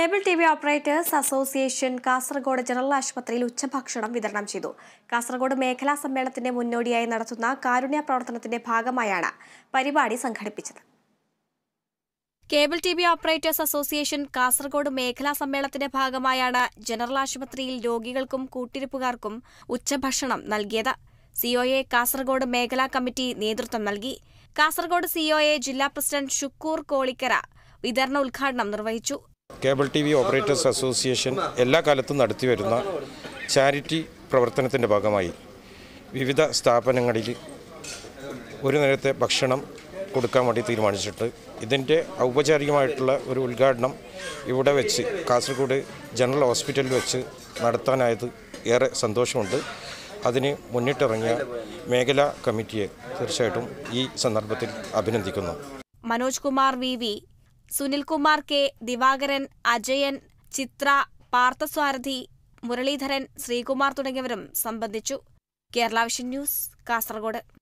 cable T V operators association Kasaragod general ആശുപത്രിയിൽ ഉച്ചഭക്ഷണം വിതരണം ചെയ്തു കാസർഗോഡ് മേഖലാ സമ്മേളനത്തിന്റെ മുന്നോടിയായി നടത്തുന്ന കാരുണ്യ പ്രവർത്തനത്തിന്റെ ഭാഗമായാണ് പരിപാടി സംഘടിപ്പിച്ചത് cable T V operators association Kasaragod മേഖലാ സമ്മേളനത്തിന്റെ ഭാഗമായാണ് ജനറൽ ആശുപത്രിയിൽ രോഗികൾക്കും കൂട്ടിരിപ്പുകാർക്കും ഉച്ചഭക്ഷണം നൽകിയത് സിഒയെ കാസർഗോഡ് മേഖലാ കമ്മിറ്റി നേതൃത്വം നൽകി കാസർഗോഡ് സിഒയെ ജില്ലാ പ്രസിഡന്റ് ഷുക്കൂർ കോളിക്കര വിതരണ ഉദ്ഘാടനം നിർവഹിച്ചു cable T V operators association എല്ലാ കാലത്തും നടത്തിവരുന്ന ചാരിറ്റി പ്രവർത്തനത്തിൻ്റെ ഭാഗമായി വിവിധ സ്ഥാപനങ്ങളിൽ ഒരു നേരത്തെ ഭക്ഷണം കൊടുക്കാൻ വേണ്ടി തീരുമാനിച്ചിട്ട് ഇതിൻ്റെ ഔപചാരികമായിട്ടുള്ള ഒരു ഉദ്ഘാടനം ഇവിടെ വെച്ച് കാസർഗോഡ് ജനറൽ ഹോസ്പിറ്റലിൽ വെച്ച് നടത്താനായത് ഏറെ സന്തോഷമുണ്ട് അതിന് മുന്നിട്ടിറങ്ങിയ മേഖലാ കമ്മിറ്റിയെ തീർച്ചയായിട്ടും ഈ സന്ദർഭത്തിൽ അഭിനന്ദിക്കുന്നു മനോജ് കുമാർ വി സുനിൽകുമാർ കെ ദിവാകരൻ അജയൻ ചിത്ര പാർത്ഥസാരഥി മുരളീധരൻ ശ്രീകുമാർ തുടങ്ങിയവരും സംബന്ധിച്ചു കേരള വിഷൻ ന്യൂസ് കാസർഗോഡ്